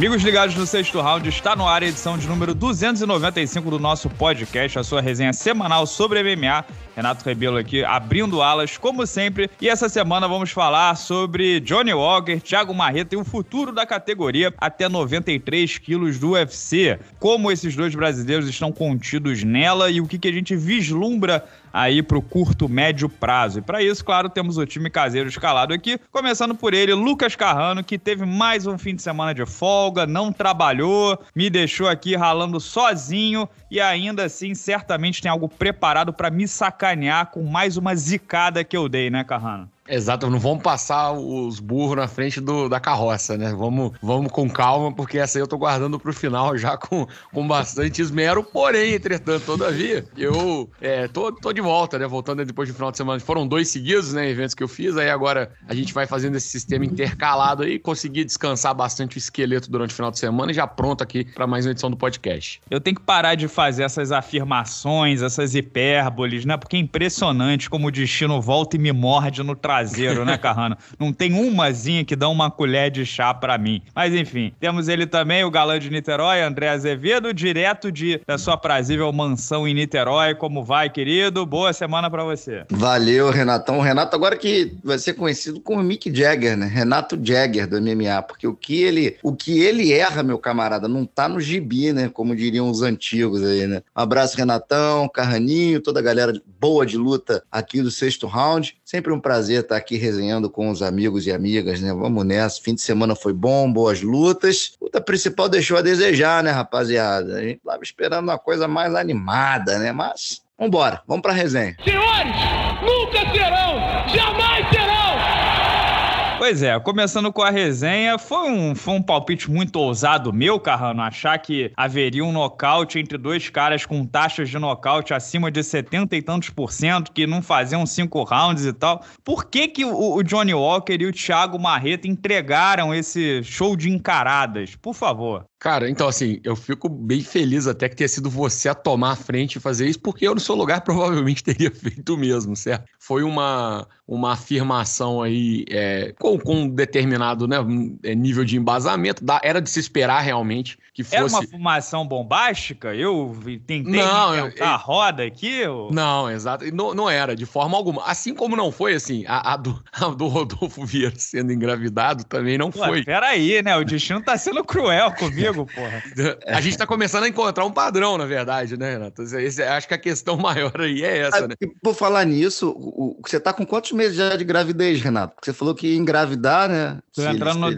Amigos ligados no sexto round, está no ar a edição de número 295 do nosso podcast, a sua resenha semanal sobre MMA. Renato Rebelo aqui, abrindo alas, como sempre. E essa semana vamos falar sobre Johnny Walker, Thiago Marreta e o futuro da categoria até 93 quilos do UFC. Como esses dois brasileiros estão contidos nela e o que, que a gente vislumbra aí para o curto, médio prazo. E para isso, claro, temos o time caseiro escalado aqui, começando por ele, Lucas Carrano, que teve mais um fim de semana de folga, não trabalhou, me deixou aqui ralando sozinho e ainda assim, certamente tem algo preparado para me sacanear com mais uma zicada que eu dei, né, Carrano? Exato, não vamos passar os burros na frente do, da carroça, né? Vamos, vamos com calma, porque essa aí eu tô guardando pro final já com, com bastante esmero. Porém, entretanto, todavia, eu é, tô, tô de volta, né? Voltando depois do final de semana. Foram dois seguidos, né? Eventos que eu fiz. Aí agora a gente vai fazendo esse sistema intercalado aí. Consegui descansar bastante o esqueleto durante o final de semana e já pronto aqui para mais uma edição do podcast. Eu tenho que parar de fazer essas afirmações, essas hipérboles, né? Porque é impressionante como o destino volta e me morde no trabalho caseiro, né, Carrano? Não tem umazinha que dá uma colher de chá para mim. Mas enfim, temos ele também, o galã de Niterói, André Azevedo, direto de, da sua prazível mansão em Niterói. Como vai, querido? Boa semana para você. Valeu, Renatão. Renato, agora que vai ser conhecido como Mick Jagger, né? Renato Jagger do MMA, porque o que ele, o que ele erra, meu camarada, não tá no gibi, né? Como diriam os antigos aí, né? Um abraço, Renatão, Carraninho, toda a galera boa de luta aqui do sexto round. Sempre um prazer estar aqui resenhando com os amigos e amigas, né? Vamos nessa. Fim de semana foi bom, boas lutas. Luta principal deixou a desejar, né, rapaziada? A gente tava esperando uma coisa mais animada, né? Mas vambora, vamos pra resenha. Senhores, nunca serão jamais Pois é, começando com a resenha, foi um, foi um palpite muito ousado meu, Carrano, achar que haveria um nocaute entre dois caras com taxas de nocaute acima de 70 e tantos por cento, que não faziam cinco rounds e tal. Por que, que o, o Johnny Walker e o Thiago Marreta entregaram esse show de encaradas? Por favor. Cara, então assim, eu fico bem feliz até que tenha sido você a tomar a frente e fazer isso, porque eu no seu lugar provavelmente teria feito o mesmo, certo? Foi uma, uma afirmação aí é, com, com um determinado né, é, nível de embasamento, da, era de se esperar realmente que fosse... Era uma afirmação bombástica? Eu tentei não, eu, a roda aqui? Eu... Não, exato, não, não era, de forma alguma. Assim como não foi, assim, a, a, do, a do, Rodolfo Vieira sendo engravidado também não Pô, foi. Peraí, né, o destino tá sendo cruel comigo porra. A gente está começando a encontrar um padrão, na verdade, né, Renato? Esse, acho que a questão maior aí é essa, né? Por falar nisso, o, você está com quantos meses já de gravidez, Renato? Porque você falou que engravidar, né? Estou entrando no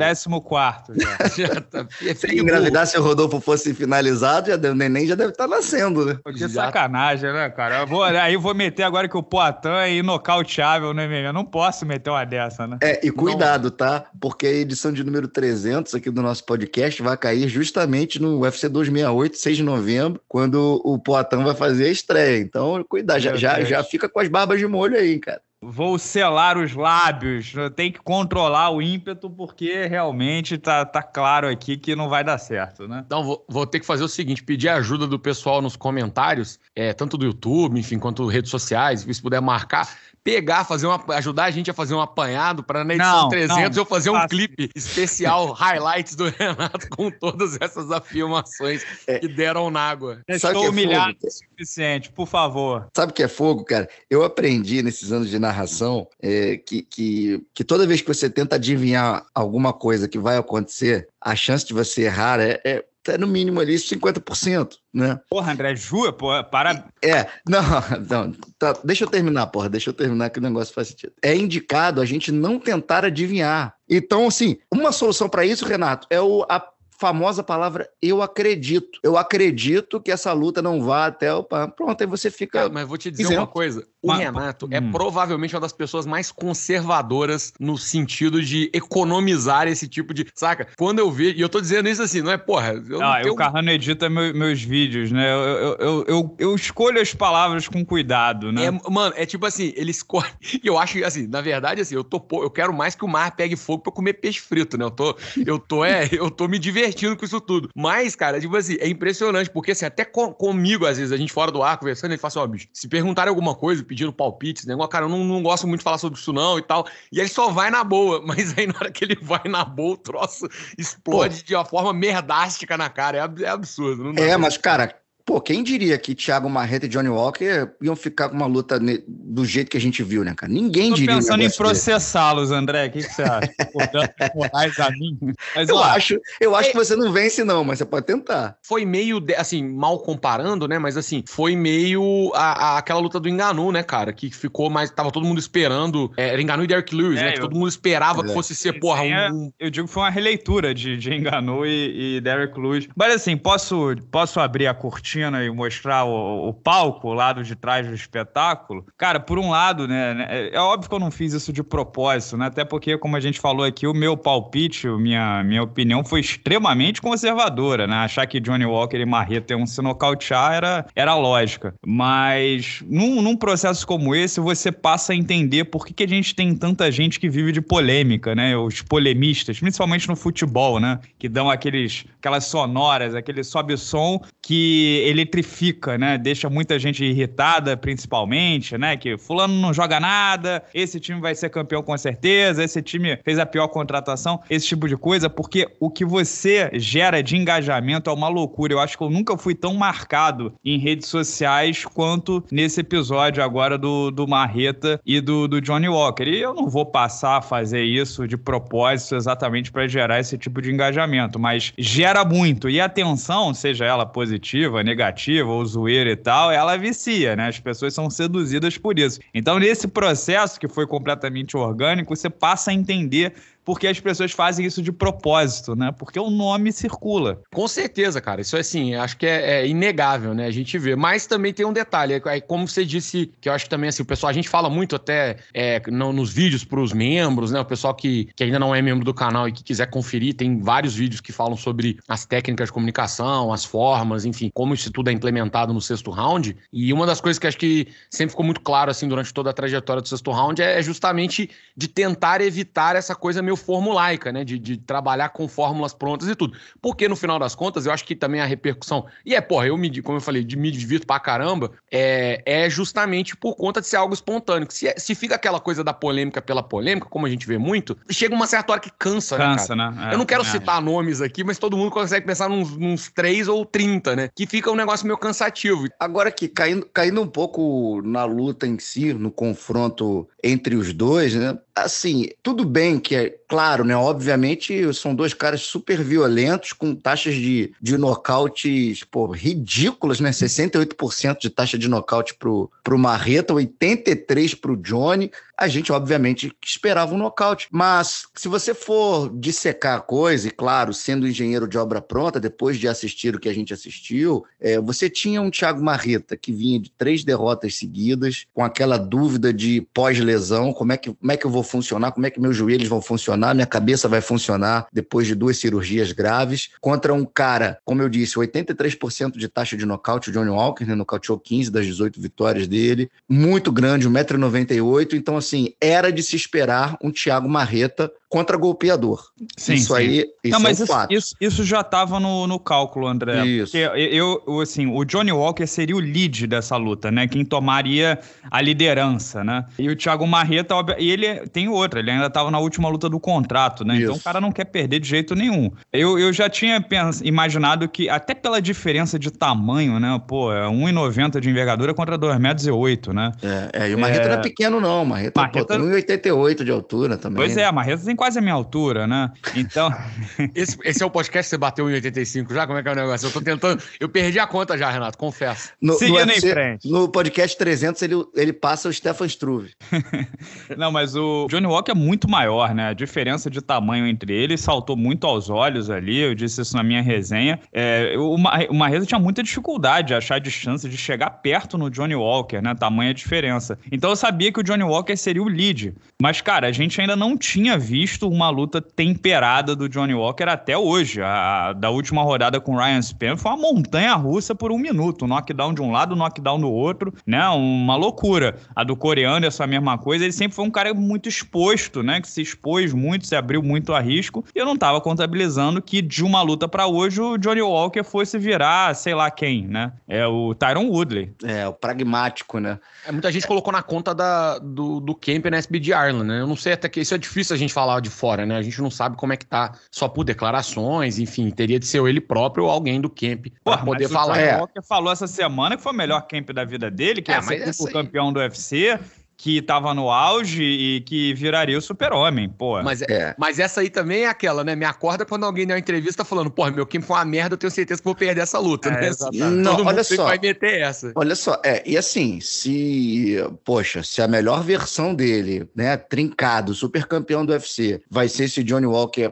14 já. já tá, se engravidar, se o Rodolfo fosse finalizado, já deu, o neném já deve estar tá nascendo, né? Que sacanagem, né, cara? Eu vou, aí eu vou meter agora que o Poitin é nocauteável, né, menino? Eu não posso meter uma dessa, né? É, e cuidado, não. tá? Porque a edição de número 300 aqui do nosso podcast vai cair justamente justamente no UFC 268, 6 de novembro, quando o Poitin vai fazer a estreia. Então, cuidado, já, já, já fica com as barbas de molho aí, cara vou selar os lábios, tem que controlar o ímpeto, porque realmente tá, tá claro aqui que não vai dar certo, né? Então, vou, vou ter que fazer o seguinte: pedir ajuda do pessoal nos comentários, é, tanto do YouTube, enfim, quanto redes sociais, se puder marcar pegar, fazer uma, ajudar a gente a fazer um apanhado para na edição não, 300 não, eu fazer um fácil. clipe especial, highlights do Renato com todas essas afirmações é. que deram na água. Estou é humilhado fogo? o suficiente, por favor. Sabe o que é fogo, cara? Eu aprendi nesses anos de narração é, que, que, que toda vez que você tenta adivinhar alguma coisa que vai acontecer, a chance de você errar é, é até no mínimo ali 50%, né? Porra, André, jura, porra, para... É, não, não tá, deixa eu terminar, porra, deixa eu terminar que o negócio faz sentido. É indicado a gente não tentar adivinhar. Então, assim, uma solução para isso, Renato, é o, a famosa palavra eu acredito. Eu acredito que essa luta não vá até o pronto, aí você fica. mas vou te dizer isento. uma coisa. O Renato é hum. provavelmente uma das pessoas mais conservadoras no sentido de economizar esse tipo de. Saca? Quando eu vejo. E eu tô dizendo isso assim, não é porra. Eu ah, tenho... o Carrano edita meu, meus vídeos, né? Eu, eu, eu, eu, eu, escolho as palavras com cuidado, né? É, mano, é tipo assim, ele escolhe. E eu acho que, assim, na verdade, assim, eu tô. Eu quero mais que o mar pegue fogo pra comer peixe frito, né? Eu tô. Eu tô, é, eu tô me divertindo divertindo com isso tudo. Mas, cara, tipo assim, é impressionante, porque assim, até com, comigo, às vezes, a gente fora do ar conversando, ele fala assim, ó, oh, bicho, se perguntarem alguma coisa, pedindo palpites, negócio, cara, eu não, não gosto muito de falar sobre isso não e tal. E ele só vai na boa, mas aí na hora que ele vai na boa, o troço explode Pô. de uma forma merdástica na cara. É, é absurdo. é, mas, cara, Pô, quem diria que Thiago Marreta e Johnny Walker iam ficar com uma luta do jeito que a gente viu, né, cara? Ninguém Tô diria. Tô pensando em processá-los, André. O que, que você acha? a mim. Mas, eu, acho, eu é... acho que você não vence, não, mas você pode tentar. Foi meio, assim, mal comparando, né? Mas, assim, foi meio a, a, aquela luta do Enganu, né, cara? Que ficou mais. Tava todo mundo esperando. É, era Enganu e Derek Lewis, é, né? Eu... Que todo mundo esperava que é. fosse ser, porra, é, um. Eu digo que foi uma releitura de, de Enganu e, e Derek Lewis. Mas, assim, posso, posso abrir a cortina? cortina e mostrar o, o, palco, o lado de trás do espetáculo, cara, por um lado, né, né, é óbvio que eu não fiz isso de propósito, né, até porque, como a gente falou aqui, o meu palpite, minha, minha opinião foi extremamente conservadora, né, achar que Johnny Walker e Marreta iam se nocautear era, era lógica, mas num, num processo como esse, você passa a entender por que, que a gente tem tanta gente que vive de polêmica, né, os polemistas, principalmente no futebol, né, que dão aqueles, aquelas sonoras, aquele sobe-som que eletrifica, né? Deixa muita gente irritada, principalmente, né? Que fulano não joga nada, esse time vai ser campeão com certeza, esse time fez a pior contratação, esse tipo de coisa, porque o que você gera de engajamento é uma loucura. Eu acho que eu nunca fui tão marcado em redes sociais quanto nesse episódio agora do, do Marreta e do, do Johnny Walker. E eu não vou passar a fazer isso de propósito exatamente para gerar esse tipo de engajamento, mas gera muito. E a atenção, seja ela positiva, né? negativa ou zoeira e tal, ela vicia, né? As pessoas são seduzidas por isso. Então, nesse processo que foi completamente orgânico, você passa a entender porque as pessoas fazem isso de propósito, né? Porque o nome circula. Com certeza, cara. Isso é assim, acho que é, é inegável, né? A gente vê. Mas também tem um detalhe. É, é, como você disse, que eu acho que também assim, o pessoal, a gente fala muito até é, no, nos vídeos para os membros, né? O pessoal que, que ainda não é membro do canal e que quiser conferir, tem vários vídeos que falam sobre as técnicas de comunicação, as formas, enfim, como isso tudo é implementado no sexto round. E uma das coisas que acho que sempre ficou muito claro assim durante toda a trajetória do sexto round é, é justamente de tentar evitar essa coisa meio meio formulaica, né? De, de trabalhar com fórmulas prontas e tudo. Porque no final das contas, eu acho que também a repercussão. E é, porra, eu me, como eu falei, de, me divirto pra caramba, é, é justamente por conta de ser algo espontâneo. Se, se fica aquela coisa da polêmica pela polêmica, como a gente vê muito, chega uma certa hora que cansa, né, cansa né? né? É, eu não é, quero é. citar nomes aqui, mas todo mundo consegue pensar nos, nos três ou trinta, né? Que fica um negócio meio cansativo. Agora que caindo, caindo um pouco na luta em si, no confronto entre os dois, né? assim, tudo bem que é claro, né? Obviamente, são dois caras super violentos, com taxas de, de nocautes pô, ridículas, né? 68% de taxa de nocaute pro, pro Marreta, 83% pro Johnny a gente, obviamente, esperava um nocaute. Mas se você for dissecar a coisa, e claro, sendo engenheiro de obra pronta, depois de assistir o que a gente assistiu, é, você tinha um Thiago Marreta que vinha de três derrotas seguidas, com aquela dúvida de pós-lesão: como, é que, como é que eu vou funcionar, como é que meus joelhos vão funcionar, minha cabeça vai funcionar depois de duas cirurgias graves, contra um cara, como eu disse, 83% de taxa de nocaute, o Johnny Walker, né, nocauteou 15 das 18 vitórias dele, muito grande, 1,98m, então assim assim, era de se esperar um Thiago Marreta contra-golpeador. Sim, isso sim. aí isso Não, mas é um fato. Isso, isso já estava no, no cálculo, André. Isso. eu, assim, o Johnny Walker seria o lead dessa luta, né? Quem tomaria a liderança, né? E o Thiago Marreta, e ele tem outra, ele ainda estava na última luta do contrato, né? Isso. Então o cara não quer perder de jeito nenhum. Eu, eu já tinha pens, imaginado que, até pela diferença de tamanho, né? Pô, é 1,90 de envergadura contra 2,8 metros, e né? É, é, e o Marreta é... não é pequeno, não. O Marreta, Marreta... Pô, tem 1,88 de altura também. Pois né? é, a Marreta tem quase a minha altura, né? Então. esse, esse, é o podcast que você bateu em 85 já? Como é que é o negócio? Eu tô tentando. Eu perdi a conta já, Renato, confesso. No, Seguindo no em frente. No podcast 300, ele, ele passa o Stefan Struve. Não, mas o Johnny Walker é muito maior, né? A diferença de tamanho entre eles saltou muito aos olhos ali. Eu disse isso na minha resenha. É, o, Marreza tinha muita dificuldade de achar de chance de chegar perto no Johnny Walker, né? Tamanha diferença. Então eu sabia que o Johnny Walker seria o lead. Mas, cara, a gente ainda não tinha visto visto uma luta temperada do Johnny Walker até hoje. A, da última rodada com Ryan Span foi uma montanha russa por um minuto. Knockdown de um lado, knockdown do outro, né? Uma loucura. A do coreano, essa é mesma coisa. Ele sempre foi um cara muito exposto, né? Que se expôs muito, se abriu muito a risco. E eu não estava contabilizando que de uma luta para hoje o Johnny Walker fosse virar, sei lá quem, né? É o Tyron Woodley. É, o pragmático, né? É, muita gente colocou na conta da, do, do Camp na SBD Ireland, né? Eu não sei até que isso é difícil a gente falar de fora, né? A gente não sabe como é que tá, só por declarações, enfim, teria de ser ele próprio ou alguém do camp para poder falar. O é. Walker é. falou essa semana que foi o melhor camp da vida dele, que é, é ser tipo campeão do UFC que estava no auge e que viraria o super-homem, pô. Mas, é, é. mas essa aí também é aquela, né? Me acorda quando alguém na entrevista falando, pô, meu Kim foi uma merda, eu tenho certeza que vou perder essa luta, é, né? Exatamente. Não, Todo olha só. vai meter essa. Olha só, é, e assim, se, poxa, se a melhor versão dele, né, trincado, super campeão do UFC, vai ser esse Johnny Walker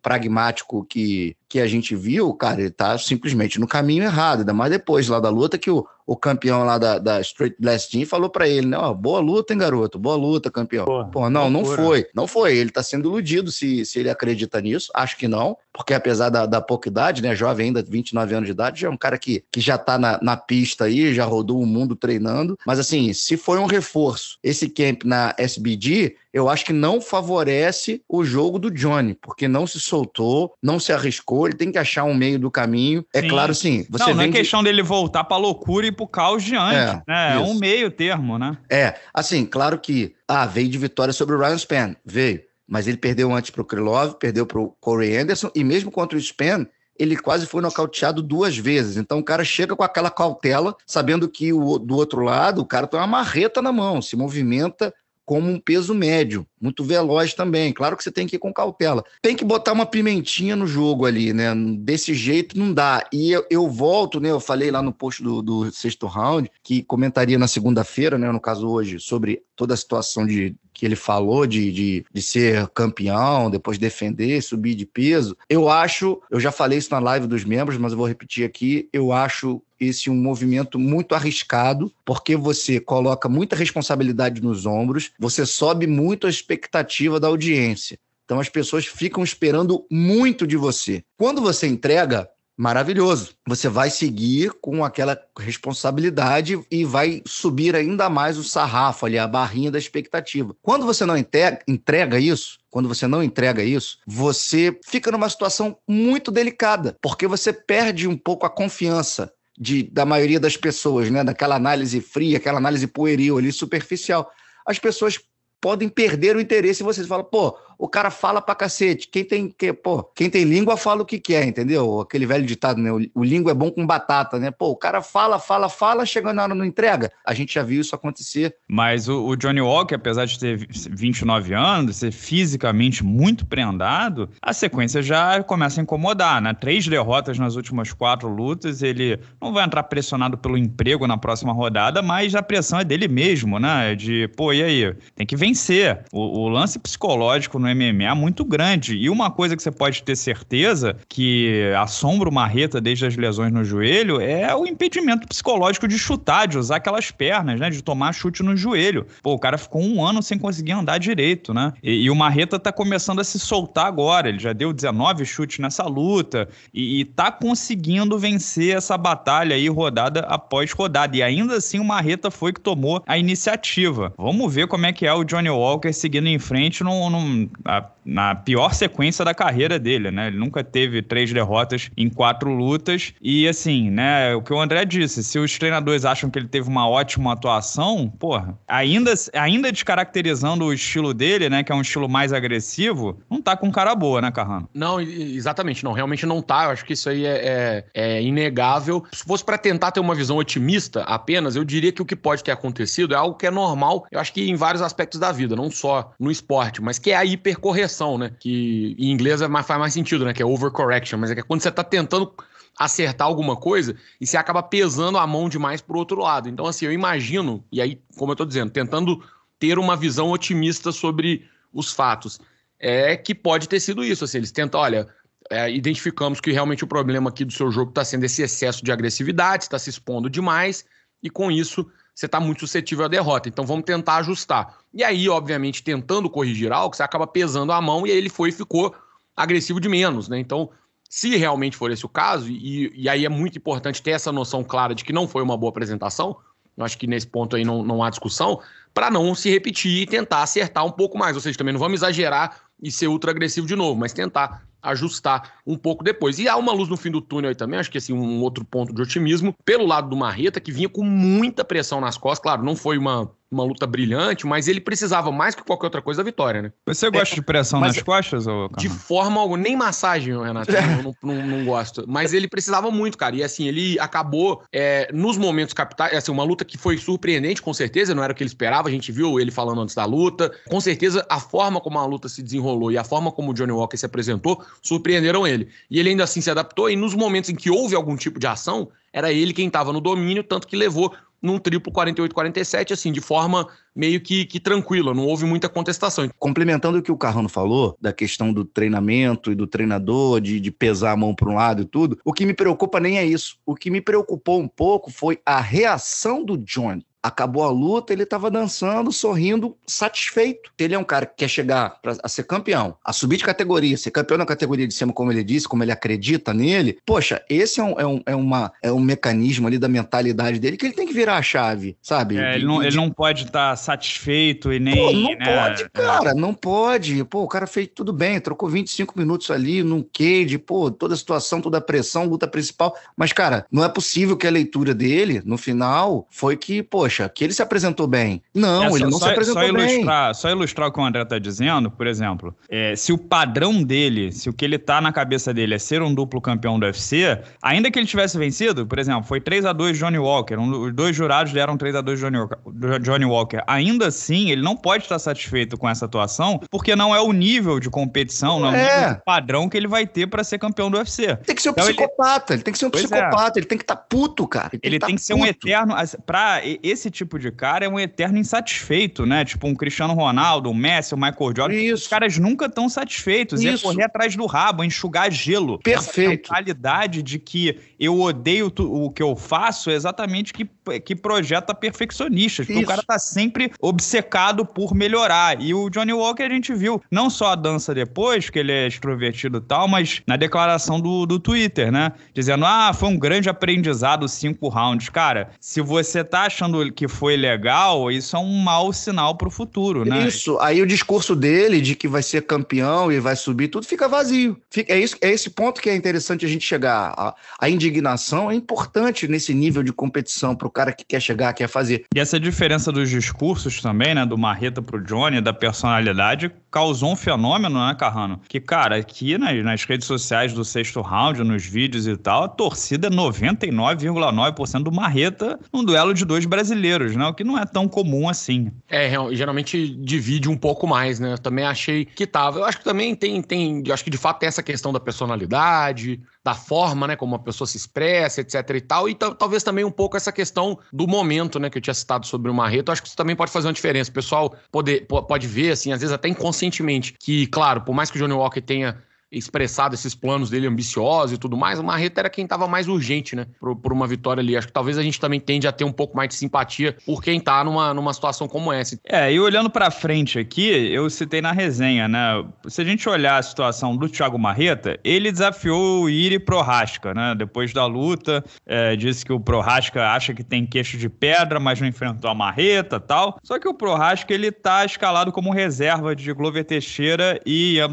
pragmático que que a gente viu, cara, ele tá simplesmente no caminho errado, ainda mais depois lá da luta que o, o campeão lá da, da Straight Last Team falou para ele, né, ó, boa luta, hein, garoto, boa luta, campeão. Pô, não, não foi, não foi, ele tá sendo iludido se, se ele acredita nisso, acho que não, porque apesar da, da pouca idade, né, jovem ainda, 29 anos de idade, já é um cara que, que já tá na, na pista aí, já rodou o mundo treinando, mas assim, se foi um reforço, esse camp na SBD, eu acho que não favorece o jogo do Johnny, porque não se soltou, não se arriscou, ele tem que achar um meio do caminho. É claro, sim. Você não, não é questão dele voltar para loucura e para o caos de antes, é, né? É um meio termo, né? É, assim, claro que ah, veio de vitória sobre o Ryan Span, veio. Mas ele perdeu antes para o Krylov, perdeu para o Corey Anderson, e mesmo contra o Span, ele quase foi nocauteado duas vezes. Então o cara chega com aquela cautela, sabendo que o, do outro lado o cara tem uma marreta na mão, se movimenta como um peso médio, muito veloz também. Claro que você tem que ir com cautela. Tem que botar uma pimentinha no jogo ali, né? Desse jeito não dá. E eu, eu volto, né? Eu falei lá no post do, do sexto round, que comentaria na segunda-feira, né? No caso hoje, sobre toda a situação de que ele falou de, de, de, ser campeão, depois defender, subir de peso. Eu acho, eu já falei isso na live dos membros, mas eu vou repetir aqui, eu acho esse um movimento muito arriscado, porque você coloca muita responsabilidade nos ombros, você sobe muito a expectativa da audiência. Então as pessoas ficam esperando muito de você. Quando você entrega, maravilhoso. Você vai seguir com aquela responsabilidade e vai subir ainda mais o sarrafo ali, a barrinha da expectativa. Quando você não entrega isso, quando você não entrega isso, você fica numa situação muito delicada, porque você perde um pouco a confiança de, da maioria das pessoas, né? Daquela análise fria, aquela análise pueril ali, superficial. As pessoas podem perder o interesse e você fala, pô, o cara fala pra cacete. Quem tem, que, pô, quem tem língua fala o que quer, entendeu? Aquele velho ditado, né? O, o língua é bom com batata, né? Pô, o cara fala, fala, fala, chegando na hora não entrega. A gente já viu isso acontecer. Mas o, o Johnny Walker, apesar de ter 29 anos, ser fisicamente muito prendado, a sequência já começa a incomodar, né? Três derrotas nas últimas quatro lutas, ele não vai entrar pressionado pelo emprego na próxima rodada, mas a pressão é dele mesmo, né? De, pô, e aí? Tem que vencer. O, o lance psicológico no é MMA muito grande. E uma coisa que você pode ter certeza que assombra o Marreta desde as lesões no joelho é o impedimento psicológico de chutar, de usar aquelas pernas, né? De tomar chute no joelho. Pô, o cara ficou um ano sem conseguir andar direito, né? E, e o Marreta tá começando a se soltar agora. Ele já deu 19 chutes nessa luta e, e tá conseguindo vencer essa batalha aí rodada após rodada. E ainda assim o Marreta foi que tomou a iniciativa. Vamos ver como é que é o Johnny Walker seguindo em frente num, num a, na pior sequência da carreira dele, né? Ele nunca teve três derrotas em quatro lutas. E assim, né? O que o André disse, se os treinadores acham que ele teve uma ótima atuação, porra, ainda, ainda descaracterizando o estilo dele, né? Que é um estilo mais agressivo, não tá com cara boa, né, Carrano? Não, exatamente, não. Realmente não tá. Eu acho que isso aí é, é, é inegável. Se fosse para tentar ter uma visão otimista apenas, eu diria que o que pode ter acontecido é algo que é normal, eu acho que em vários aspectos da vida, não só no esporte, mas que é a hiper hipercorreção, né? Que em inglês é mais, faz mais sentido, né? Que é overcorrection, mas é, que é quando você está tentando acertar alguma coisa e você acaba pesando a mão demais pro outro lado. Então, assim, eu imagino, e aí, como eu estou dizendo, tentando ter uma visão otimista sobre os fatos, é que pode ter sido isso. Assim, eles tentam, olha, é, identificamos que realmente o problema aqui do seu jogo está sendo esse excesso de agressividade, está se expondo demais, e com isso você está muito suscetível à derrota. Então vamos tentar ajustar. E aí, obviamente, tentando corrigir algo, você acaba pesando a mão e aí ele foi e ficou agressivo de menos, né? Então, se realmente for esse o caso, e, e aí é muito importante ter essa noção clara de que não foi uma boa apresentação, eu acho que nesse ponto aí não, não há discussão, para não se repetir e tentar acertar um pouco mais. Ou seja, também não vamos exagerar e ser ultra agressivo de novo, mas tentar ajustar um pouco depois. E há uma luz no fim do túnel aí também, acho que assim, um outro ponto de otimismo, pelo lado do Marreta, que vinha com muita pressão nas costas, claro, não foi uma, uma luta brilhante, mas ele precisava mais que qualquer outra coisa da vitória, né? Você gosta é, de pressão nas costas? Ou... De forma alguma, nem massagem, Renato, é. eu não, não, não, gosto. Mas ele precisava muito, cara, e assim, ele acabou é, nos momentos capitais, assim, uma luta que foi surpreendente, com certeza, não era o que ele esperava, a gente viu ele falando antes da luta, com certeza a forma como a luta se desenrolou e a forma como o Johnny Walker se apresentou surpreenderam ele. E ele ainda assim se adaptou, e nos momentos em que houve algum tipo de ação, era ele quem estava no domínio, tanto que levou num triplo 48-47, assim, de forma meio que, que, tranquila, não houve muita contestação. Complementando o que o Carrano falou, da questão do treinamento e do treinador, de, de pesar a mão para um lado e tudo, o que me preocupa nem é isso. O que me preocupou um pouco foi a reação do Johnny Acabou a luta, ele estava dançando, sorrindo, satisfeito. Ele é um cara que quer chegar pra, a ser campeão, a subir de categoria, ser campeão na categoria de cima, como ele disse, como ele acredita nele. Poxa, esse é um, é um, é uma, é um mecanismo ali da mentalidade dele que ele tem que virar a chave, sabe? É, ele, não, ele não pode estar tá satisfeito e nem. Pô, não né? pode, é. cara, não pode. Pô, o cara fez tudo bem, trocou 25 minutos ali num cage, pô, toda a situação, toda a pressão, luta principal. Mas, cara, não é possível que a leitura dele, no final, foi que, pô, poxa, que ele se apresentou bem. Não, é, só, ele não só, se apresentou só ilustrar, bem. Só ilustrar o que o André está dizendo, por exemplo, é, se o padrão dele, se o que ele tá na cabeça dele é ser um duplo campeão do UFC, ainda que ele tivesse vencido, por exemplo, foi 3 a 2 Johnny Walker, um, os dois jurados deram 3 a 2 Johnny, Johnny Walker. Ainda assim, ele não pode estar satisfeito com essa atuação, porque não é o nível de competição, não é, é o padrão que ele vai ter para ser campeão do UFC. Tem que ser um então, psicopata, ele... ele... tem que ser um pois é. psicopata, é. ele tem que estar tá puto, cara. Ele, tem, que, tá tem que ser um eterno. Pra, esse esse tipo de cara é um eterno insatisfeito, né? Tipo um Cristiano Ronaldo, um Messi, um Michael Jordan. Isso. Os caras nunca estão satisfeitos. É Isso. É correr atrás do rabo, enxugar gelo. Perfeito. Essa mentalidade de que eu odeio tu, o que eu faço é exatamente que, que projeta perfeccionistas. Porque o cara tá sempre obcecado por melhorar. E o Johnny Walker a gente viu não só a dança depois, que ele é extrovertido e tal, mas na declaração do, do Twitter, né? Dizendo, ah, foi um grande aprendizado cinco rounds. Cara, se você tá achando que foi legal, isso é um mau sinal pro futuro, né? Isso. Aí o discurso dele de que vai ser campeão e vai subir, tudo fica vazio. Fica, é, isso, é esse ponto que é interessante a gente chegar. A, a indicação indignação é importante nesse nível de competição para o cara que quer chegar, quer fazer. E essa diferença dos discursos também, né? Do Marreta pro Johnny, da personalidade, causou um fenômeno, né, Carrano? Que, cara, aqui nas, nas redes sociais do sexto round, nos vídeos e tal, a torcida é 99,9% do Marreta num duelo de dois brasileiros, né? O que não é tão comum assim. É, geralmente divide um pouco mais, né? Eu também achei que tava. Eu acho que também tem, tem acho que de fato tem essa questão da personalidade, da forma, né, como a pessoa se expressa, etc e tal, e talvez também um pouco essa questão do momento, né, que eu tinha citado sobre o Marreto, acho que isso também pode fazer uma diferença. O pessoal pode, pode ver, assim, às vezes até inconscientemente, que, claro, por mais que o Johnny Walker tenha expressado esses planos dele ambiciosos e tudo mais, o Marreta era quem estava mais urgente, né, por, por, uma vitória ali. Acho que talvez a gente também tende a ter um pouco mais de simpatia por quem está numa, numa situação como essa. É, e olhando para frente aqui, eu citei na resenha, né, se a gente olhar a situação do Thiago Marreta, ele desafiou o Iri Prohaska, né, depois da luta, é, disse que o Prohaska acha que tem queixo de pedra, mas não enfrentou a Marreta tal, só que o Prohaska, ele tá escalado como reserva de Glover Teixeira e Ian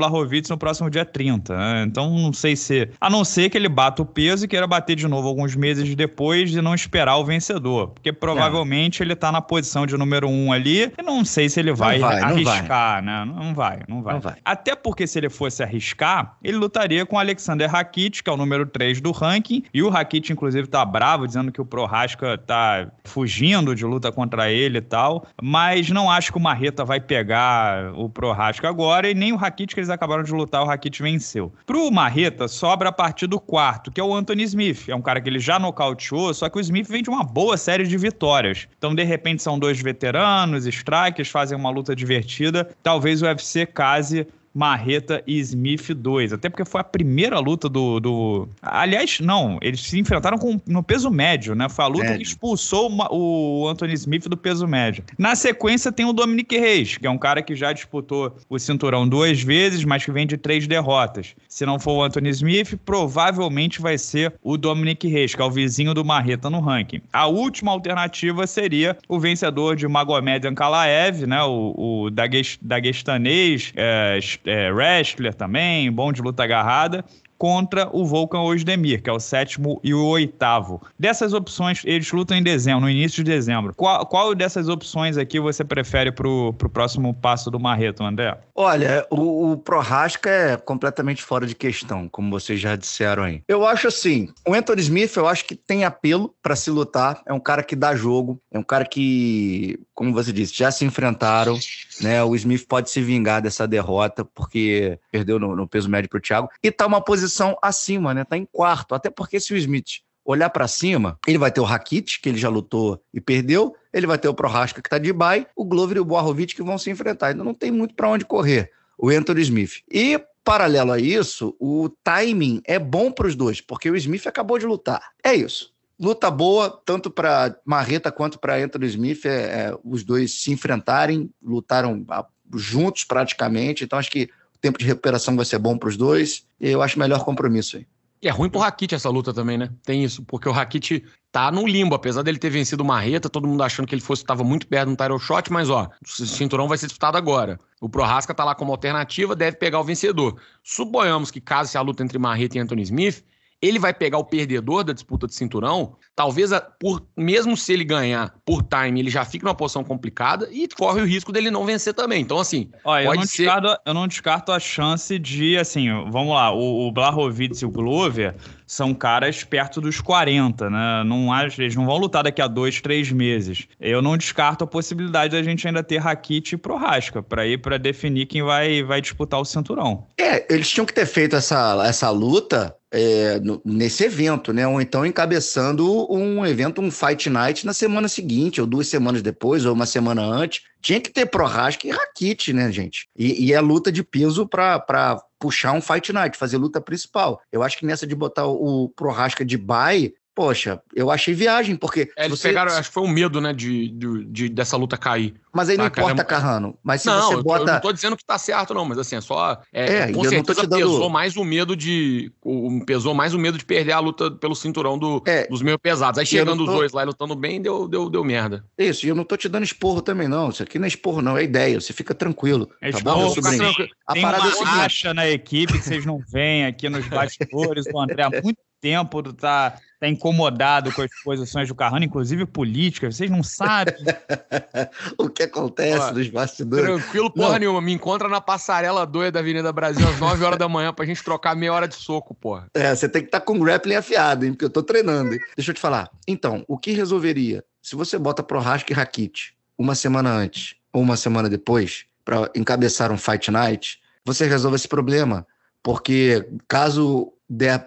no próximo dia 30. 30. Né? Então não sei se. A não ser que ele bata o peso e queira bater de novo alguns meses depois e não esperar o vencedor. Porque provavelmente ele tá na posição de número 1 um ali e não sei se ele vai, vai arriscar, não vai. né? Não vai, não vai, não vai. Até porque se ele fosse arriscar, ele lutaria com Alexander Rakit, que é o número 3 do ranking. E o Rakit, inclusive, tá bravo, dizendo que o Prohaska tá fugindo de luta contra ele e tal. Mas não acho que o Marreta vai pegar o Prohaska agora e nem o Rakit que eles acabaram de lutar. O Rakit vem para Pro Marreta, sobra a partir do quarto, que é o Anthony Smith. É um cara que ele já nocauteou, só que o Smith vem de uma boa série de vitórias. Então, de repente, são dois veteranos, strikers, fazem uma luta divertida. Talvez o UFC case Marreta e Smith 2. Até porque foi a primeira luta do. do... Aliás, não, eles se enfrentaram com, no peso médio, né? Foi a luta médio. que expulsou o Anthony Smith do peso médio. Na sequência tem o Dominic Reis, que é um cara que já disputou o cinturão duas vezes, mas que vem de três derrotas. Se não for o Anthony Smith, provavelmente vai ser o Dominic Reis, que é o vizinho do Marreta no ranking. A última alternativa seria o vencedor de Magomed Ankalaev, né? O, o daguestanês. É, eh, é, wrestler também, bom de luta agarrada, contra o Volkan Ozdemir, que é o sétimo e o oitavo. Dessas opções, eles lutam em dezembro, no início de dezembro. Qual, qual dessas opções aqui você prefere para o próximo passo do Marreto, André? Olha, o, o Prohasca é completamente fora de questão, como vocês já disseram aí. Eu acho assim, o Anthony Smith, eu acho que tem apelo para se lutar, é um cara que dá jogo, é um cara que como você disse, já se enfrentaram, né? O Smith pode se vingar dessa derrota, porque perdeu no, no peso médio para o Thiago. E tá uma posição acima, né? Tá em quarto. Até porque se o Smith olhar para cima, ele vai ter o Rakit, que ele já lutou e perdeu, ele vai ter o Prohaska, que está de bye, o Glover e o Borrovic, que vão se enfrentar. Ainda então, não tem muito para onde correr, o Anthony Smith. E, paralelo a isso, o timing é bom para os dois, porque o Smith acabou de lutar. É isso luta boa, tanto para Marreta quanto para Anthony Smith, é, é, os dois se enfrentarem, lutaram ah, juntos praticamente, então acho que o tempo de recuperação vai ser bom para os dois, e eu acho melhor compromisso aí. E é ruim o Rakit essa luta também, né? Tem isso, porque o Rakit tá no limbo, apesar dele ter vencido o Marreta, todo mundo achando que ele fosse estava muito perto de um title shot, mas ó, o cinturão vai ser disputado agora. O Prohaska tá lá como alternativa, deve pegar o vencedor. Suponhamos que caso se a luta entre Marreta e Anthony Smith, ele vai pegar o perdedor da disputa de cinturão, talvez por mesmo se ele ganhar por time, ele já fica numa posição complicada e corre o risco dele não vencer também. Então, assim, Olha, pode eu não ser... Descarto, eu não descarto a chance de, assim, vamos lá, o, o e o Glover são caras perto dos 40, né? Não há, eles não vão lutar daqui a dois, três meses. Eu não descarto a possibilidade da gente ainda ter Rakit e Prorasca para ir para definir quem vai, vai disputar o cinturão. É, eles tinham que ter feito essa, essa luta é, nesse evento, né? Ou então encabeçando um evento, um Fight Night na semana seguinte, ou duas semanas depois, ou uma semana antes. Tinha que ter Prohaska e Rakit, né, gente? E, e é luta de peso para puxar um Fight Night, fazer luta principal. Eu acho que nessa de botar o Prohaska de Bai. poxa, eu achei viagem, porque. É, eles você... pegaram, acho que foi o um medo, né, de, de, de, dessa luta cair. Mas aí não ah, importa, cara, é Carrano. Mas se não, você bota. Eu não tô dizendo que tá certo, não, mas assim, é só. É, é, é com certeza não tô te dando... pesou mais o medo de. pesou mais o medo de perder a luta pelo cinturão do, é, dos meio pesados. Aí chegando tô... os dois lá lutando bem, deu, deu, deu merda. Isso, e eu não tô te dando esporro também, não. Isso aqui não é esporro, não, é ideia. Você fica tranquilo. É tá esporro, bom, A Tem parada é uma é Acha na equipe que vocês não vêm aqui nos bastidores, o André há muito tempo tá, tá incomodado com as posições do Carrano, inclusive política. Vocês não sabem. o que acontece Olha, nos bastidores. Tranquilo, porra não. nenhuma. Me encontra na passarela doida da Avenida Brasil às 9 horas da manhã pra gente trocar meia hora de soco, porra. É, você tem que estar tá com o grappling afiado, hein? Porque eu tô treinando, hein? Deixa eu te falar. Então, o que resolveria se você bota Prohaska e Rakit uma semana antes ou uma semana depois para encabeçar um Fight Night? Você resolve esse problema. Porque caso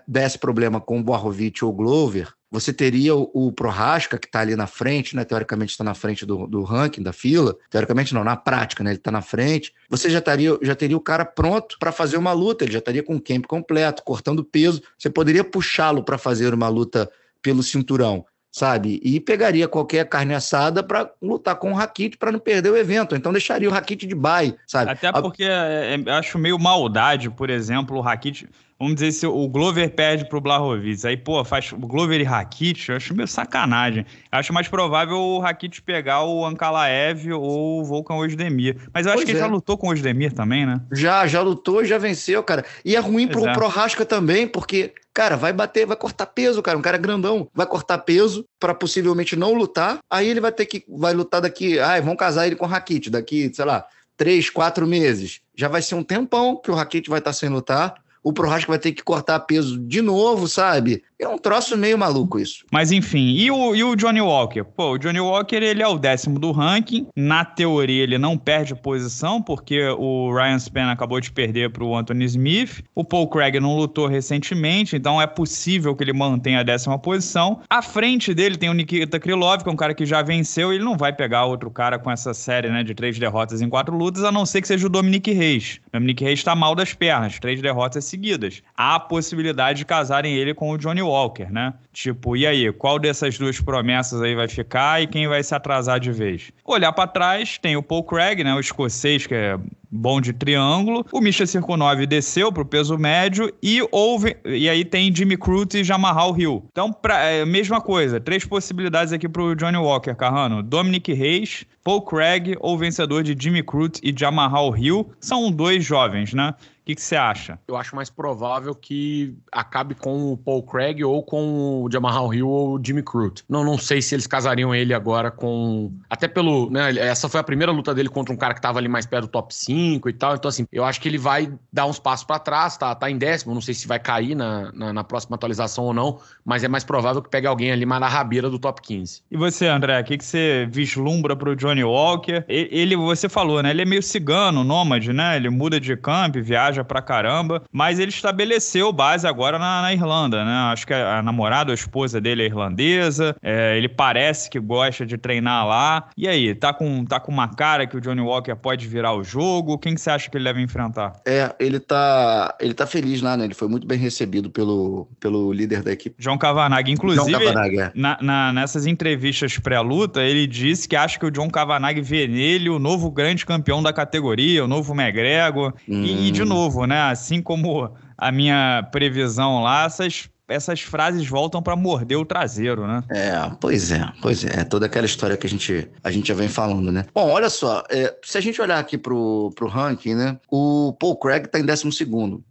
desse problema com o Borrovic ou Glover, você teria o, o Prohasca, que está ali na frente, né? teoricamente está na frente do, do ranking, da fila, teoricamente não, na prática, né? ele está na frente, você já, taria, já teria o cara pronto para fazer uma luta, ele já estaria com o camp completo, cortando peso, você poderia puxá-lo para fazer uma luta pelo cinturão sabe? E pegaria qualquer carne assada para lutar com o Rakit para não perder o evento. Então deixaria o Rakit de bye, sabe? Até porque é, é, acho meio maldade, por exemplo, o Rakit vamos dizer se o Glover perde pro Blahovic, aí, pô, faz o Glover e Rakitic, eu acho meio sacanagem. Eu acho mais provável o Rakitic pegar o Ankalaev ou o Volkan Osdemir. Mas eu acho pois que é. ele já é. lutou com o Osdemir também, né? Já, já lutou e já venceu, cara. E é ruim pro, é. pro Rasca também, porque cara, vai bater, vai cortar peso, cara, um cara grandão, vai cortar peso para possivelmente não lutar, aí ele vai ter que, vai lutar daqui, ai, vão casar ele com o Rakit, daqui, sei lá, três, quatro meses, já vai ser um tempão que o Rakit vai estar tá sem lutar, o Prohaska vai ter que cortar peso de novo, sabe? É um troço meio maluco isso. Mas enfim, e o, e o Johnny Walker? Pô, o Johnny Walker ele é o décimo do ranking. Na teoria, ele não perde posição, porque o Ryan Spann acabou de perder para o Anthony Smith. O Paul Craig não lutou recentemente, então é possível que ele mantenha a décima posição. À frente dele tem o Nikita Krylov, que é um cara que já venceu. Ele não vai pegar outro cara com essa série né, de três derrotas em quatro lutas, a não ser que seja o Dominic Reis. O Dominic Reis está mal das pernas, três derrotas seguidas. Há a possibilidade de casarem ele com o Johnny Walker, né? Tipo, e aí, qual dessas duas promessas aí vai ficar e quem vai se atrasar de vez? Olhar para trás, tem o Paul Craig, né? O escocês, que é bom de triângulo. O Misha 59 desceu para o peso médio e houve e aí tem Jimmy Cruz e Jamarral Hill. Então, pra, é, mesma coisa, três possibilidades aqui para o Johnny Walker, Carrano. Dominic Reis, Paul Craig ou vencedor de Jimmy Cruz e Jamarral Hill. São dois jovens, né? que, que você acha? Eu acho mais provável que acabe com o Paul Craig ou com o Jamal Hill ou o Jimmy Crute. Não, não sei se eles casariam ele agora com. Até pelo. Né, essa foi a primeira luta dele contra um cara que tava ali mais perto do top 5 e tal. Então, assim, eu acho que ele vai dar uns passos para trás, tá, tá em décimo. Não sei se vai cair na, na, na, próxima atualização ou não, mas é mais provável que pegue alguém ali mais na rabeira do top 15. E você, André, o que, que você vislumbra pro Johnny Walker? Ele, você falou, né? Ele é meio cigano, nômade, né? Ele muda de camp, viaja viaja pra caramba, mas ele estabeleceu base agora na, na Irlanda, né? Acho que a, a namorada, a esposa dele é irlandesa, é, ele parece que gosta de treinar lá. E aí, tá com, tá com uma cara que o Johnny Walker pode virar o jogo? Quem que você acha que ele deve enfrentar? É, ele tá, ele tá feliz lá, né? Ele foi muito bem recebido pelo, pelo líder da equipe. John Cavanagh, inclusive, John Cavanagh, é. na, na, nessas entrevistas pré-luta, ele disse que acha que o John Cavanagh vê nele o novo grande campeão da categoria, o novo McGregor. Hum. E, e, de hum. novo, novo, né? Assim como a minha previsão lá, essas essas frases voltam para morder o traseiro, né? É, pois é, pois é. É toda aquela história que a gente, a gente já vem falando, né? Bom, olha só, é, se a gente olhar aqui pro, pro ranking, né? O Paul Craig está em 12.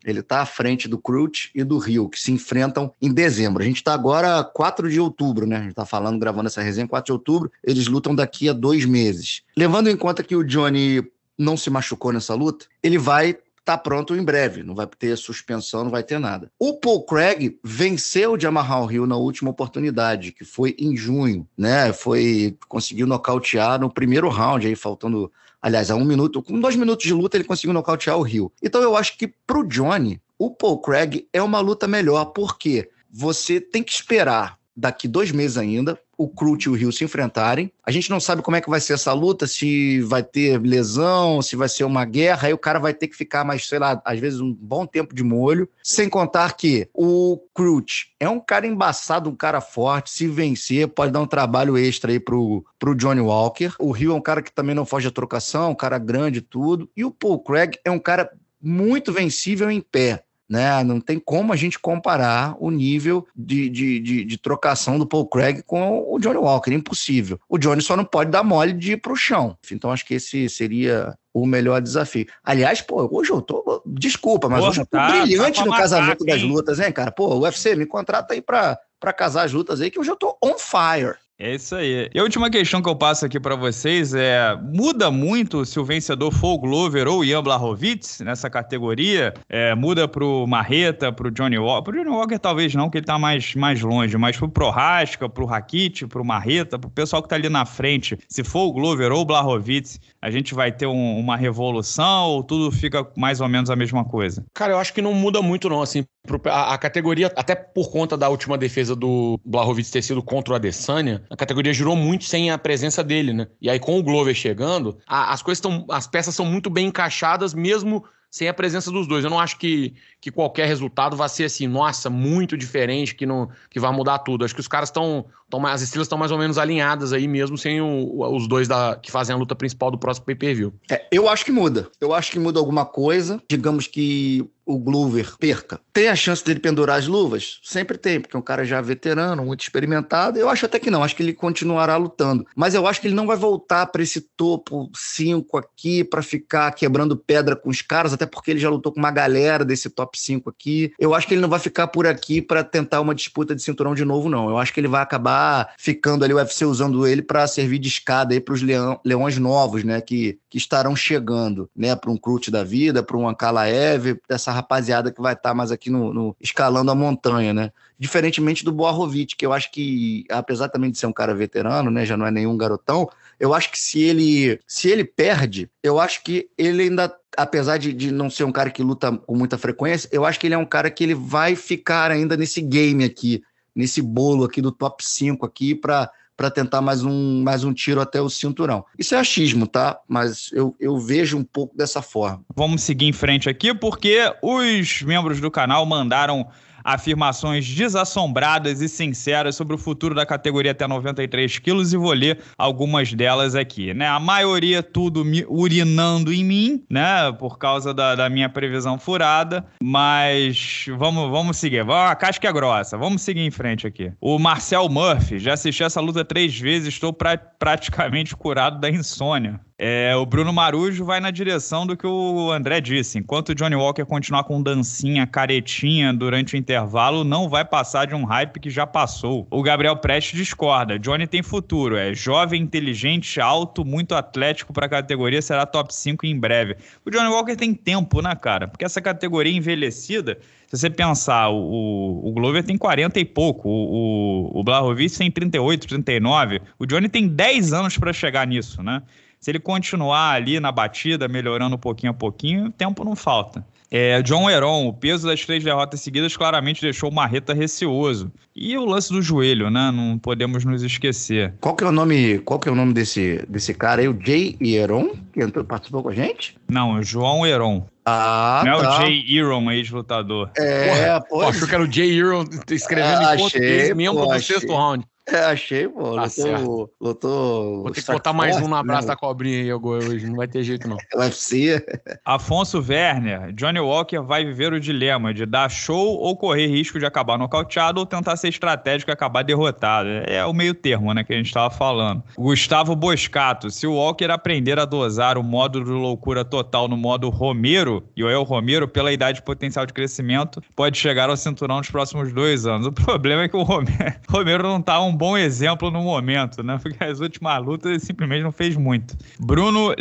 Ele está à frente do Crute e do Rio, que se enfrentam em dezembro. A gente está agora 4 de outubro, né? A gente está falando, gravando essa resenha 4 de outubro. Eles lutam daqui a dois meses. Levando em conta que o Johnny não se machucou nessa luta, ele vai tá pronto em breve, não vai ter suspensão, não vai ter nada. O Paul Craig venceu de amarrar o Rio na última oportunidade, que foi em junho, né? Foi conseguiu nocautear no primeiro round, aí faltando, aliás, a um minuto, com dois minutos de luta ele conseguiu nocautear o Rio. Então eu acho que pro Johnny, o Paul Craig é uma luta melhor, porque você tem que esperar daqui dois meses ainda o Cruz e o Rio se enfrentarem. A gente não sabe como é que vai ser essa luta, se vai ter lesão, se vai ser uma guerra, aí o cara vai ter que ficar mais, sei lá, às vezes um bom tempo de molho. Sem contar que o Cruz é um cara embaçado, um cara forte, se vencer, pode dar um trabalho extra aí pro, pro Johnny Walker. O Rio é um cara que também não foge à trocação, um cara grande e tudo. E o Paul Craig é um cara muito vencível em pé né? Não tem como a gente comparar o nível de, de, de, de, trocação do Paul Craig com o Johnny Walker, impossível. O Johnny só não pode dar mole de ir para o chão. Então acho que esse seria o melhor desafio. Aliás, pô, hoje eu tô, desculpa, mas Porra, hoje eu tô tá, brilhante tá no casamento das lutas, hein, cara? Pô, o UFC me contrata aí para para casar as lutas aí que hoje eu tô on fire. É isso aí. E a última questão que eu passo aqui para vocês é: muda muito se o vencedor for o Glover ou o Ian Blachowicz nessa categoria? É, muda pro Marreta, pro Johnny Walker. Pro Johnny Walker talvez não, que ele tá mais, mais longe, mas pro Prohaska, pro Rakit, pro Marreta, pro pessoal que tá ali na frente, se for o Glover ou o Blachowicz, a gente vai ter um, uma revolução ou tudo fica mais ou menos a mesma coisa? Cara, eu acho que não muda muito não, assim, a, a categoria, até por conta da última defesa do Blahovic ter sido contra o Adesanya, a categoria girou muito sem a presença dele, né? E aí com o Glover chegando, a, as coisas estão, as peças são muito bem encaixadas mesmo sem a presença dos dois. Eu não acho que, que qualquer resultado vai ser assim, nossa, muito diferente, que não que vai mudar tudo. Acho que os caras estão, as estrelas estão mais ou menos alinhadas aí mesmo, sem o, os dois da, que fazem a luta principal do próximo pay-per-view. É, eu acho que muda. Eu acho que muda alguma coisa. Digamos que o Glover perca. Tem a chance dele pendurar as luvas? Sempre tem, porque é um cara já veterano, muito experimentado. Eu acho até que não, acho que ele continuará lutando. Mas eu acho que ele não vai voltar para esse topo 5 aqui para ficar quebrando pedra com os caras até porque ele já lutou com uma galera desse top 5 aqui. Eu acho que ele não vai ficar por aqui para tentar uma disputa de cinturão de novo, não. Eu acho que ele vai acabar ficando ali, o UFC usando ele para servir de escada aí para os leão, leões novos, né? Que, que estarão chegando, né? Para um Crute da vida, para um Ankalaev, essa rapaziada que vai estar tá mais aqui no, no, escalando a montanha, né? Diferentemente do Boarovic, que eu acho que, apesar também de ser um cara veterano, né? Já não é nenhum garotão, eu acho que se ele se ele perde, eu acho que ele ainda apesar de, de não ser um cara que luta com muita frequência, eu acho que ele é um cara que ele vai ficar ainda nesse game aqui, nesse bolo aqui do top 5 aqui para para tentar mais um, mais um tiro até o cinturão. Isso é achismo, tá? Mas eu, eu vejo um pouco dessa forma. Vamos seguir em frente aqui, porque os membros do canal mandaram afirmações desassombradas e sinceras sobre o futuro da categoria até 93 quilos e vou ler algumas delas aqui, né? A maioria tudo urinando em mim, né? Por causa da, da minha previsão furada, mas vamos, vamos seguir. Vamos, a casca é grossa, vamos seguir em frente aqui. O Marcel Murphy, já assisti essa luta três vezes, estou pra, praticamente curado da insônia. É, o Bruno Marujo vai na direção do que o André disse. Enquanto o Johnny Walker continuar com dancinha, caretinha durante o intervalo intervalo não vai passar de um hype que já passou. O Gabriel Preste discorda. Johnny tem futuro. É jovem, inteligente, alto, muito atlético para a categoria. Será top 5 em breve. O Johnny Walker tem tempo, né, cara? Porque essa categoria envelhecida, se você pensar, o, o Glover tem 40 e pouco. O, o, o Blahovic tem 38, 39. O Johnny tem 10 anos para chegar nisso, né? Se ele continuar ali na batida, melhorando um pouquinho a pouquinho, tempo não falta. É, John Heron, o peso das três derrotas seguidas claramente deixou o Marreta receoso. E o lance do joelho, né? Não podemos nos esquecer. Qual que é o nome, qual que é o nome desse, desse cara aí? O Jay Heron, que entrou, participou com a gente? Não, João Heron. Ah, não tá. é o tá. Jay Heron, ex-lutador. É, Porra, pois... achou que era o Jay Heron escrevendo ah, em português, membro do sexto round. É, achei, pô. Tá lotou, lotou. Vou ter que botar mais um no né? abraço da cobrinha aí hoje. Não vai ter jeito, não. UFC. Afonso Werner, Johnny Walker vai viver o dilema de dar show ou correr risco de acabar nocauteado ou tentar ser estratégico e acabar derrotado. É o meio termo, né, que a gente estava falando. Gustavo Boscato, se o Walker aprender a dosar o modo de loucura total no modo Romero, e o El Romero, pela idade e potencial de crescimento, pode chegar ao cinturão nos próximos dois anos. O problema é que o Romero, Romero não tá um bom exemplo no momento, né? Porque as últimas lutas ele simplesmente não fez muito. Bruno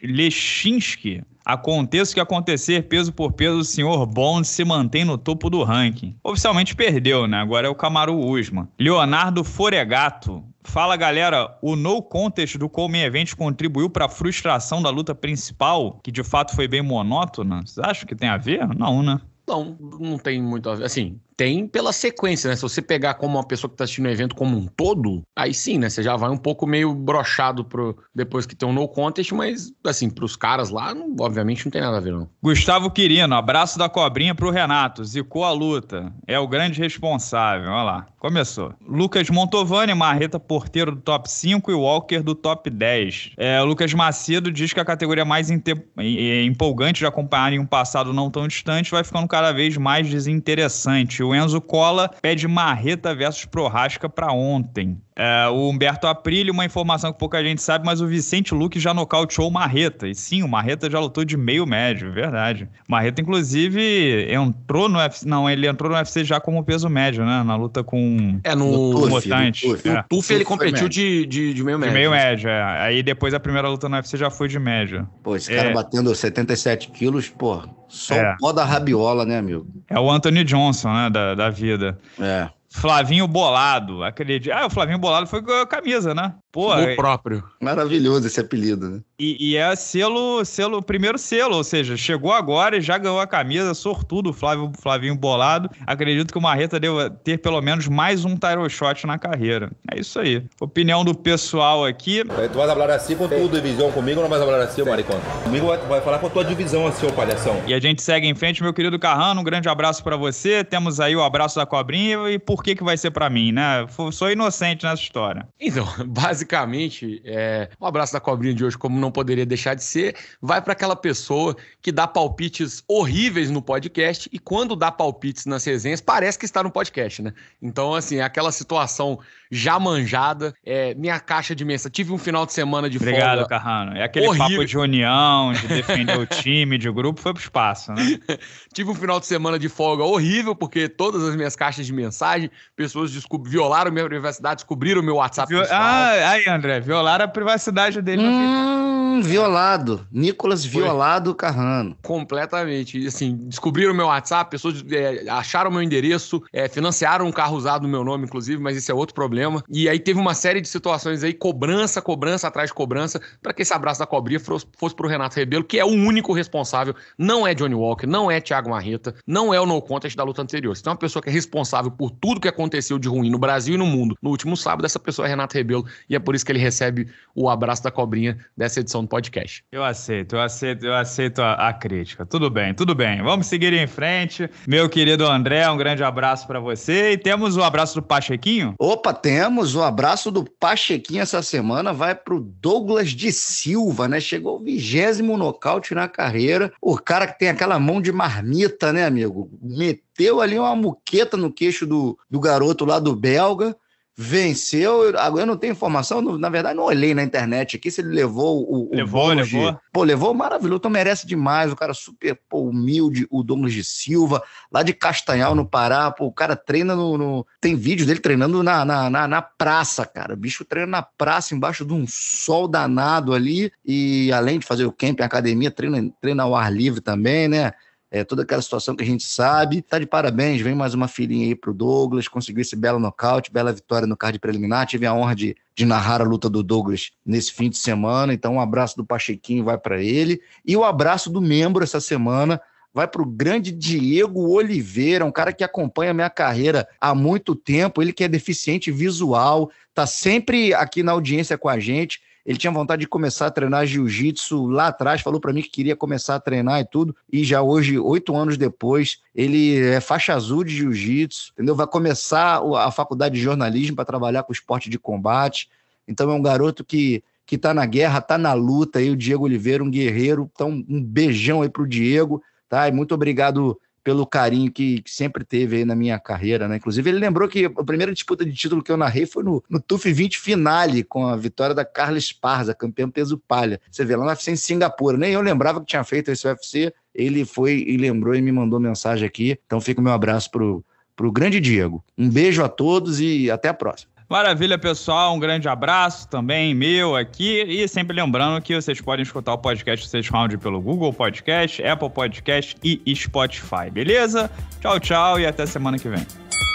Lechinski. Aconteça o que acontecer, peso por peso, o senhor Bond se mantém no topo do ranking. Oficialmente perdeu, né? Agora é o Camaro Usman. Leonardo Foregato, Fala galera, o no contest do Colmeia Event contribuiu para a frustração da luta principal, que de fato foi bem monótona. Vocês acham que tem a ver? Não, né? Não, não tem muito a ver. Assim, tem pela sequência, né? Se você pegar como uma pessoa que está assistindo o evento como um todo, aí sim, né? Você já vai um pouco meio brochado pro, depois que tem um no contest, mas assim, pros caras lá, não, obviamente não tem nada a ver, não. Gustavo Quirino, abraço da cobrinha pro Renato. Zicou a luta. É o grande responsável. Olha lá. Começou. Lucas Montovani, Marreta Porteiro do top 5 e Walker do top 10. É, Lucas Macedo diz que a categoria mais empolgante de acompanhar em um passado não tão distante vai ficando cada vez mais desinteressante. O Enzo Cola pede Marreta versus Prorrasca para ontem. É, o Humberto Aprilho, uma informação que pouca gente sabe, mas o Vicente Luque já nocauteou o Marreta. E sim, o Marreta já lutou de meio médio, verdade. Marreta, inclusive, entrou no UFC. Não, ele entrou no UFC já como peso médio, né? Na luta com é, no, o Mutante. No Tuf, é. ele competiu de, de, de, meio médio. De meio médio, é. Aí depois a primeira luta no UFC já foi de médio. Pô, esse cara é. batendo 77 quilos, pô, só é. o pó da rabiola, né, amigo? É o Anthony Johnson, né, da, da vida. É. Flavinho Bolado, acredito. Ah, o Flavinho Bolado foi com a camisa, né? Pô, o é próprio. Maravilhoso esse apelido, né? E, e, é selo, selo, primeiro selo, ou seja, chegou agora e já ganhou a camisa, sortudo Flávio, Flavinho Bolado. Acredito que o Marreta deve ter pelo menos mais um tarot shot na carreira. É isso aí. Opinião do pessoal aqui. Tu vais falar assim com tua divisão comigo ou não vais falar assim, Sim. maricona? Comigo vai, vai falar com a tua divisão, assim, ô palhação. E a gente segue em frente, meu querido Carrano, um grande abraço para você. Temos aí o abraço da cobrinha e por que, que vai ser para mim, né? Sou inocente nessa história. Então, basicamente, é, um abraço da cobrinha de hoje, como não poderia deixar de ser, vai para aquela pessoa que dá palpites horríveis no podcast e quando dá palpites nas resenhas, parece que está no podcast, né? Então, assim, é aquela situação já manjada. É, minha caixa de mensagem. Tive um final de semana de Obrigado, folga. Obrigado, Carrano. É aquele horrível. papo de união, de defender o time, de grupo, foi pro espaço, né? Tive um final de semana de folga horrível, porque todas as minhas caixas de mensagem, pessoas violaram minha privacidade, descobriram meu WhatsApp. Viol... Ah, aí, André, violaram a privacidade dele. Hum violado. Nicolas Violado Carrano. Completamente. Assim, descobriram meu WhatsApp, pessoas é, acharam meu endereço, é, financiaram um carro usado no meu nome, inclusive, mas isso é outro problema. E aí teve uma série de situações aí, cobrança, cobrança atrás de cobrança, para que esse abraço da cobrinha fosse, fosse pro Renato Rebelo, que é o único responsável. Não é Johnny Walker, não é Thiago Marreta, não é o No Contest da luta anterior. Se tem uma pessoa que é responsável por tudo que aconteceu de ruim no Brasil e no mundo no último sábado, essa pessoa é Renato Rebelo, e é por isso que ele recebe o abraço da cobrinha dessa edição do podcast. Eu aceito, eu aceito, eu aceito a, a crítica. Tudo bem, tudo bem. Vamos seguir em frente. Meu querido André, um grande abraço para você. E temos o abraço do Pachequinho? Opa, temos o abraço do Pachequinho essa semana. Vai pro Douglas de Silva, né? Chegou o vigésimo nocaute na carreira. O cara que tem aquela mão de marmita, né, amigo? Meteu ali uma muqueta no queixo do, do garoto lá do belga venceu. Agora ah, eu não tenho informação, na verdade, não olhei na internet aqui se ele levou o. o levou, levou. Pô, levou maravilhoso, então merece demais. O cara super pô, humilde, o Douglas de Silva, lá de Castanhal, no Pará. Pô, o cara treina no. no... Tem vídeo dele treinando na, na, na, na, praça, cara. O bicho treina na praça, embaixo de um sol danado ali. E além de fazer o camping, a academia, treina, treina ao ar livre também, né? é, toda aquela situação que a gente sabe. Tá de parabéns, vem mais uma filhinha aí pro Douglas, conseguiu esse belo nocaute, bela vitória no card preliminar. Tive a honra de, de narrar a luta do Douglas nesse fim de semana, então um abraço do Pachequinho vai para ele. E o abraço do membro essa semana vai para o grande Diego Oliveira, um cara que acompanha a minha carreira há muito tempo, ele que é deficiente visual, tá sempre aqui na audiência com a gente ele tinha vontade de começar a treinar jiu-jitsu lá atrás, falou para mim que queria começar a treinar e tudo. E já hoje, oito anos depois, ele é faixa azul de jiu-jitsu, entendeu? Vai começar a faculdade de jornalismo para trabalhar com esporte de combate. Então é um garoto que que tá na guerra, tá na luta aí, o Diego Oliveira, um guerreiro. Então, um beijão aí pro Diego, tá? E muito obrigado pelo carinho que, sempre teve aí na minha carreira, né? Inclusive, ele lembrou que a primeira disputa de título que eu narrei foi no, no TUF 20 finale, com a vitória da Carla Esparza, campeão peso palha. Você vê, lá no UFC em Singapura. Nem eu lembrava que tinha feito esse UFC. Ele foi e lembrou e me mandou mensagem aqui. Então fica o meu abraço pro, pro grande Diego. Um beijo a todos e até a próxima. Maravilha, pessoal. Um grande abraço também meu aqui. E sempre lembrando que vocês podem escutar o podcast Sex Round pelo Google Podcast, Apple Podcast e Spotify, beleza? Tchau, tchau e até semana que vem.